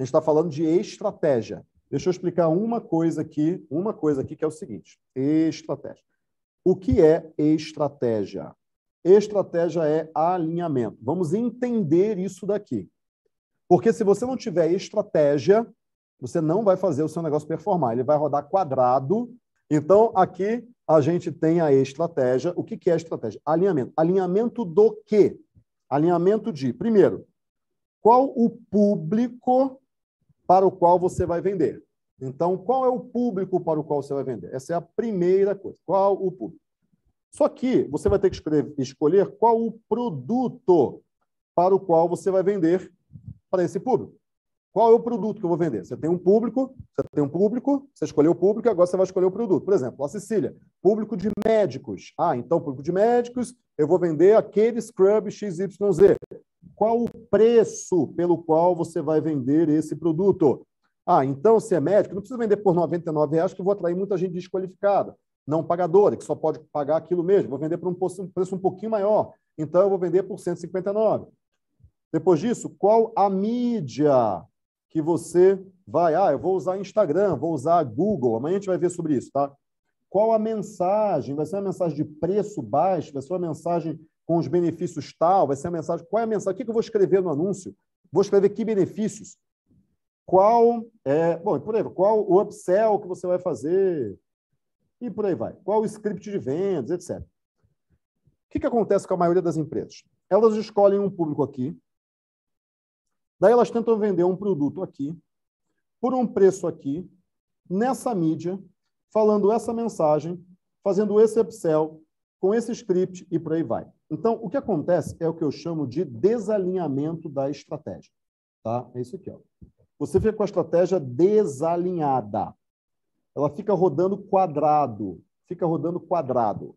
gente está falando de estratégia. Deixa eu explicar uma coisa aqui, uma coisa aqui que é o seguinte: estratégia. O que é estratégia? Estratégia é alinhamento. Vamos entender isso daqui. Porque se você não tiver estratégia, você não vai fazer o seu negócio performar. Ele vai rodar quadrado. Então, aqui a gente tem a estratégia. O que é estratégia? Alinhamento. Alinhamento do quê? Alinhamento de, primeiro, qual o público para o qual você vai vender. Então, qual é o público para o qual você vai vender? Essa é a primeira coisa. Qual o público? Só que você vai ter que escolher qual o produto para o qual você vai vender para esse público. Qual é o produto que eu vou vender? Você tem um público, você tem um público, você escolheu o público, agora você vai escolher o produto. Por exemplo, a Cecília, público de médicos. Ah, então, público de médicos, eu vou vender aquele scrub XYZ. Qual o preço pelo qual você vai vender esse produto? Ah, então se é médico, não precisa vender por R$ 99,00 que eu vou atrair muita gente desqualificada, não pagadora, que só pode pagar aquilo mesmo. Vou vender por um preço um pouquinho maior, então eu vou vender por R$ 159. Depois disso, qual a mídia que você vai? Ah, eu vou usar Instagram, vou usar Google. Amanhã a gente vai ver sobre isso, tá? Qual a mensagem? Vai ser uma mensagem de preço baixo? Vai ser uma mensagem com os benefícios tal, vai ser a mensagem. Qual é a mensagem? O que, eu vou escrever no anúncio? Vou escrever que benefícios Qual é, bom, por aí, qual o upsell que você vai fazer? E por aí vai. Qual o script de vendas, etc. O que, que acontece com a maioria das empresas? Elas escolhem um público aqui, daí elas tentam vender um produto aqui, por um preço aqui, nessa mídia, falando essa mensagem, fazendo esse upsell, com esse script e por aí vai. Então, o que acontece é o que eu chamo de desalinhamento da estratégia. Tá? É isso aqui. Ó. Você fica com a estratégia desalinhada. Ela fica rodando quadrado. Fica rodando quadrado.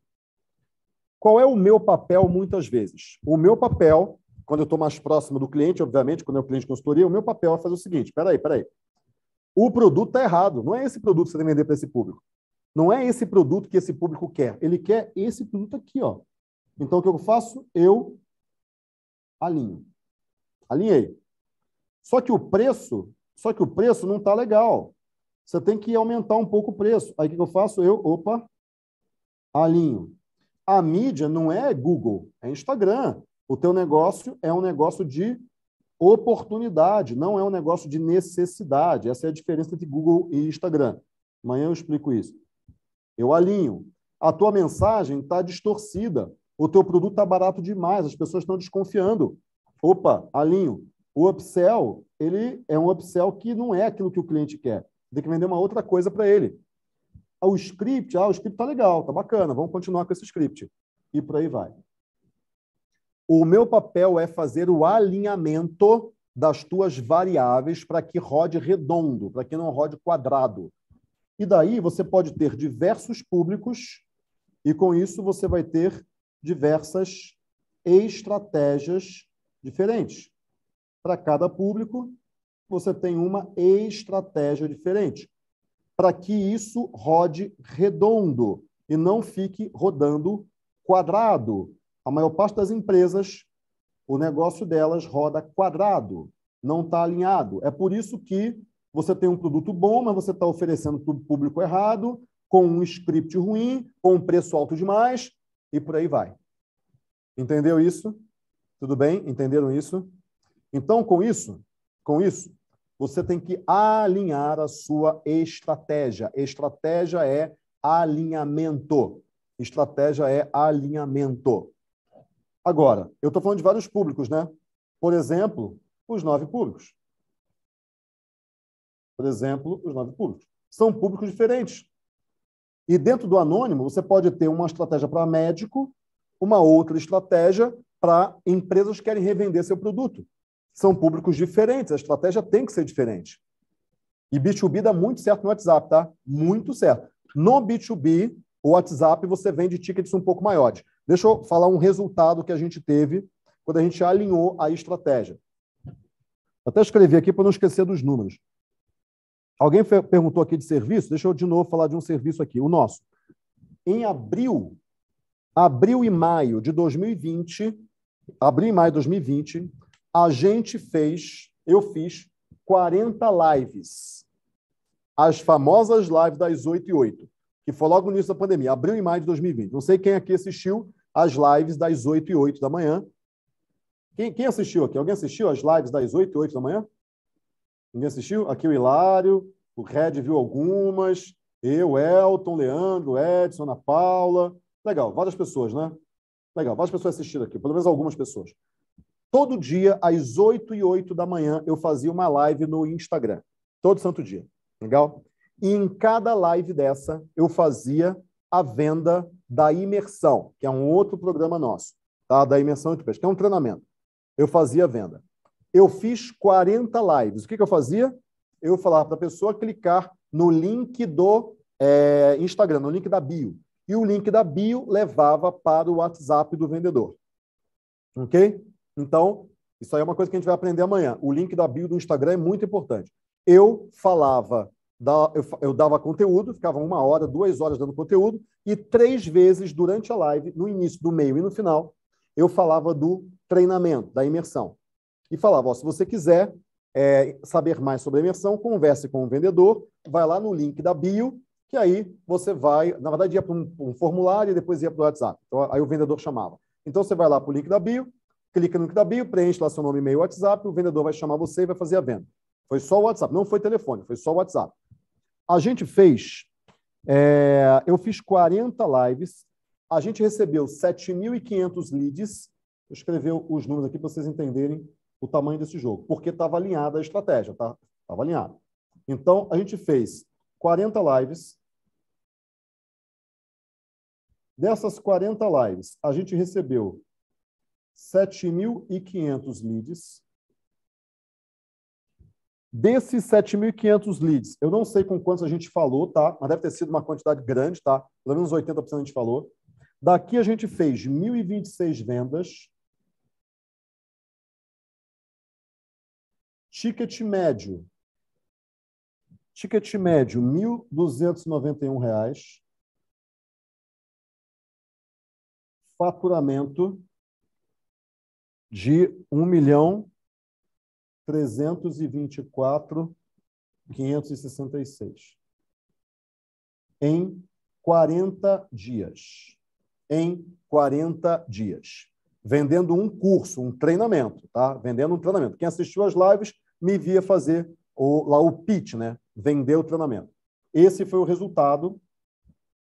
Qual é o meu papel muitas vezes? O meu papel, quando eu estou mais próximo do cliente, obviamente, quando é o cliente de consultoria, o meu papel é fazer o seguinte: peraí, peraí. O produto está errado. Não é esse produto que você tem que vender para esse público. Não é esse produto que esse público quer. Ele quer esse produto aqui, ó. Então, o que eu faço? Eu alinho. Alinhei. Só que o preço, só que o preço não está legal. Você tem que aumentar um pouco o preço. Aí o que eu faço? Eu, opa, alinho. A mídia não é Google, é Instagram. O teu negócio é um negócio de oportunidade, não é um negócio de necessidade. Essa é a diferença entre Google e Instagram. Amanhã eu explico isso. Eu alinho. A tua mensagem está distorcida. O teu produto está barato demais. As pessoas estão desconfiando. Opa, alinho. O upsell, ele é um upsell que não é aquilo que o cliente quer. Tem que vender uma outra coisa para ele. Ah, o script, ah, o script tá legal, tá bacana, vamos continuar com esse script. E por aí vai. O meu papel é fazer o alinhamento das tuas variáveis para que rode redondo, para que não rode quadrado. E daí você pode ter diversos públicos, e com isso você vai ter diversas estratégias diferentes. Para cada público, você tem uma estratégia diferente. Para que isso rode redondo e não fique rodando quadrado. A maior parte das empresas, o negócio delas roda quadrado, não está alinhado. É por isso que você tem um produto bom, mas você está oferecendo para o público errado, com um script ruim, com um preço alto demais e por aí vai. Entendeu isso? Tudo bem? Entenderam isso? Então, com isso, com isso, você tem que alinhar a sua estratégia. Estratégia é alinhamento. Estratégia é alinhamento. Agora, eu estou falando de vários públicos, né? Por exemplo, os nove públicos por exemplo, os nove públicos. São públicos diferentes. E dentro do anônimo, você pode ter uma estratégia para médico, uma outra estratégia para empresas que querem revender seu produto. São públicos diferentes, a estratégia tem que ser diferente. E B2B dá muito certo no WhatsApp, tá? Muito certo. No B2B, o WhatsApp, você vende tickets um pouco maiores. Deixa eu falar um resultado que a gente teve quando a gente alinhou a estratégia. Até escrevi aqui para não esquecer dos números. Alguém perguntou aqui de serviço? Deixa eu de novo falar de um serviço aqui, o nosso. Em abril, abril e maio de 2020, abril e maio de 2020, a gente fez, eu fiz 40 lives. As famosas lives das 8 e 8, que foi logo no início da pandemia, abril e maio de 2020. Não sei quem aqui assistiu as lives das 8 e 8 da manhã. Quem, quem assistiu aqui? Alguém assistiu as lives das 8 e 8 da manhã? Ninguém assistiu? Aqui é o Hilário, o Red viu algumas, eu, Elton, Leandro, Edson, Ana Paula. Legal, várias pessoas, né? Legal, várias pessoas assistiram aqui, pelo menos algumas pessoas. Todo dia, às 8 e 8 da manhã, eu fazia uma live no Instagram. Todo santo dia. Legal? E em cada live dessa, eu fazia a venda da imersão, que é um outro programa nosso, tá? Da imersão Entre peixe, que é um treinamento. Eu fazia a venda. Eu fiz 40 lives. O que, que eu fazia? Eu falava para a pessoa clicar no link do é, Instagram, no link da bio. E o link da bio levava para o WhatsApp do vendedor. Ok? Então, isso aí é uma coisa que a gente vai aprender amanhã. O link da bio do Instagram é muito importante. Eu falava, eu dava conteúdo, ficava uma hora, duas horas dando conteúdo, e três vezes durante a live, no início, do meio e no final, eu falava do treinamento, da imersão e falava: se você quiser é, saber mais sobre a imersão, converse com o vendedor, vai lá no link da bio, que aí você vai, na verdade, ia para um, um, formulário e depois ia para o WhatsApp. Então, aí o vendedor chamava. Então você vai lá para o link da bio, clica no link da bio, preenche lá seu nome, e-mail, WhatsApp, o vendedor vai chamar você e vai fazer a venda. Foi só o WhatsApp, não foi telefone, foi só o WhatsApp. A gente fez, é, eu fiz 40 lives, a gente recebeu 7.500 leads, vou escrever os números aqui para vocês entenderem o tamanho desse jogo, porque estava alinhada a estratégia, tá? Estava alinhada. Então, a gente fez 40 lives. Dessas 40 lives, a gente recebeu 7.500 leads. Desses 7.500 leads, eu não sei com quantos a gente falou, tá? Mas deve ter sido uma quantidade grande, tá? Pelo menos 80% a gente falou. Daqui a gente fez 1.026 vendas. Ticket médio. Ticket médio, R$ 1.291. Faturamento de R$ 1 milhão 324 566 em 40 dias. Em 40 dias. Vendendo um curso, um treinamento, tá? Vendendo um treinamento. Quem assistiu às lives me via fazer o, lá o pitch, né? vender o treinamento. Esse foi o resultado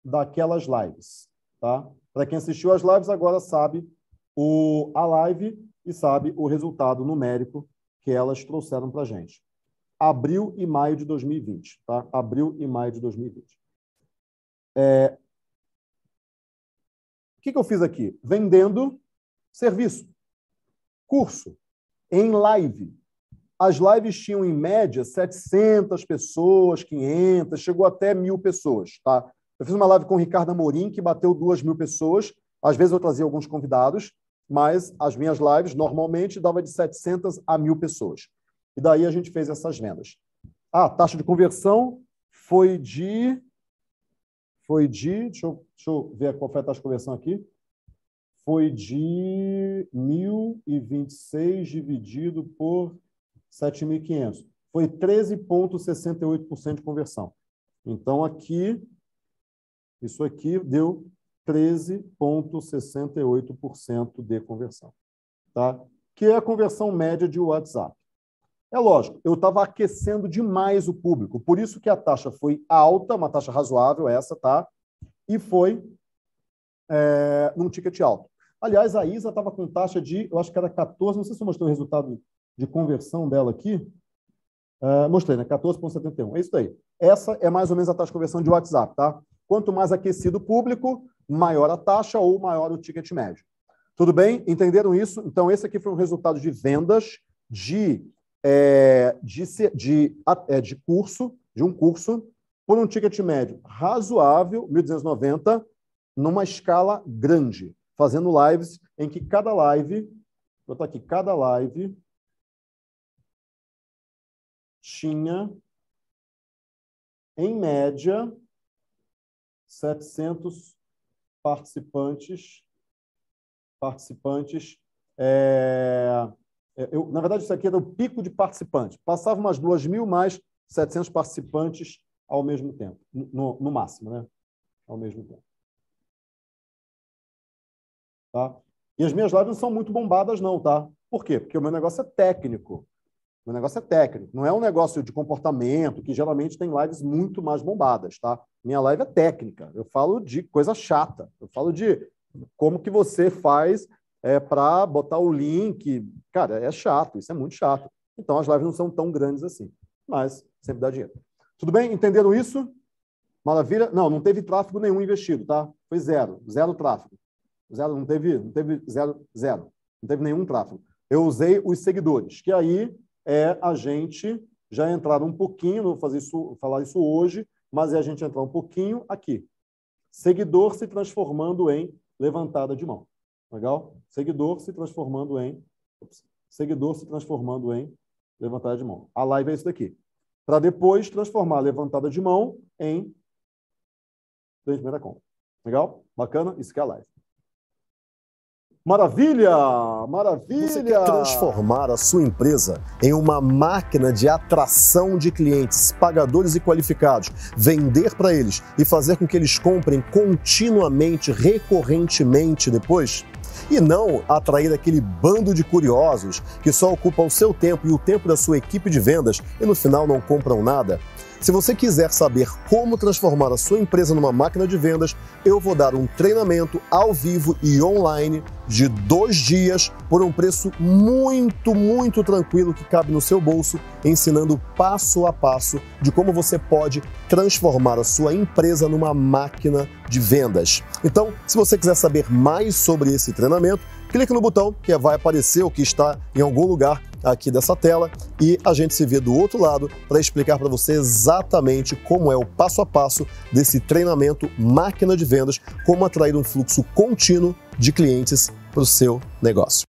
daquelas lives. Tá? Para quem assistiu às lives, agora sabe o, a live e sabe o resultado numérico que elas trouxeram para a gente. Abril e maio de 2020. Tá? Abril e maio de 2020. É... O que, que eu fiz aqui? Vendendo serviço, curso, em live. As lives tinham, em média, 700 pessoas, 500, chegou até mil pessoas. Tá? Eu fiz uma live com o Ricardo Amorim, que bateu duas mil pessoas. Às vezes eu trazia alguns convidados, mas as minhas lives, normalmente, dava de 700 a mil pessoas. E daí a gente fez essas vendas. Ah, a taxa de conversão foi de... Foi de... Deixa eu, deixa eu ver qual foi a taxa de conversão aqui foi de 1.026 dividido por 7.500. Foi 13,68% de conversão. Então, aqui, isso aqui deu 13,68% de conversão, tá? que é a conversão média de WhatsApp. É lógico, eu estava aquecendo demais o público, por isso que a taxa foi alta, uma taxa razoável essa, tá? E foi é, num ticket alto. Aliás, a Isa estava com taxa de, eu acho que era 14, não sei se eu mostrei o resultado de conversão dela aqui, uh, mostrei, né? 14,71. É isso aí. Essa é mais ou menos a taxa de conversão de WhatsApp, tá? Quanto mais aquecido o público, maior a taxa ou maior o ticket médio. Tudo bem? Entenderam isso? Então, esse aqui foi um resultado de vendas de, é, de, de, é, de curso, de um curso, por um ticket médio razoável, 1.290, numa escala grande, fazendo lives em que cada live, vou botar aqui, cada live tinha, em média, 700 participantes, participantes. É, é, eu, na verdade, isso aqui era o pico de participantes. Passava umas duas mil mais 700 participantes ao mesmo tempo, no, no máximo, né? Ao mesmo tempo. Tá? E as minhas lives não são muito bombadas, não, tá? Por quê? Porque o meu negócio é técnico. O negócio é técnico, não é um negócio de comportamento, que geralmente tem lives muito mais bombadas, tá? Minha live é técnica, eu falo de coisa chata, eu falo de como que você faz é, para botar o link. Cara, é chato, isso é muito chato. Então as lives não são tão grandes assim, mas sempre dá dinheiro. Tudo bem? Entenderam isso? Maravilha? Não, não teve tráfego nenhum investido, tá? Foi zero, zero tráfego. Zero, não teve, não teve zero, zero. Não teve nenhum tráfego. Eu usei os seguidores, que aí é a gente já entrar um pouquinho, não vou fazer isso, falar isso hoje, mas é a gente entrar um pouquinho aqui. Seguidor se transformando em levantada de mão. Legal? Seguidor se transformando em ops, seguidor se transformando em levantada de mão. A live é isso daqui. Para depois transformar a levantada de mão em primeira conta. Legal? Bacana? Isso que é a live. Maravilha! Maravilha! Você quer transformar a sua empresa em uma máquina de atração de clientes, pagadores e qualificados, vender para eles e fazer com que eles comprem continuamente, recorrentemente depois? E não atrair aquele bando de curiosos que só ocupam o seu tempo e o tempo da sua equipe de vendas e no final não compram nada? Se você quiser saber como transformar a sua empresa numa máquina de vendas, eu vou dar um treinamento ao vivo e online de dois dias por um preço muito, muito tranquilo que cabe no seu bolso, ensinando passo a passo de como você pode transformar a sua empresa numa máquina de vendas. Então, se você quiser saber mais sobre esse treinamento, clique no botão que vai aparecer ou que está em algum lugar aqui dessa tela e a gente se vê do outro lado para explicar para você exatamente como é o passo a passo desse treinamento máquina de vendas, como atrair um fluxo contínuo de clientes para o seu negócio.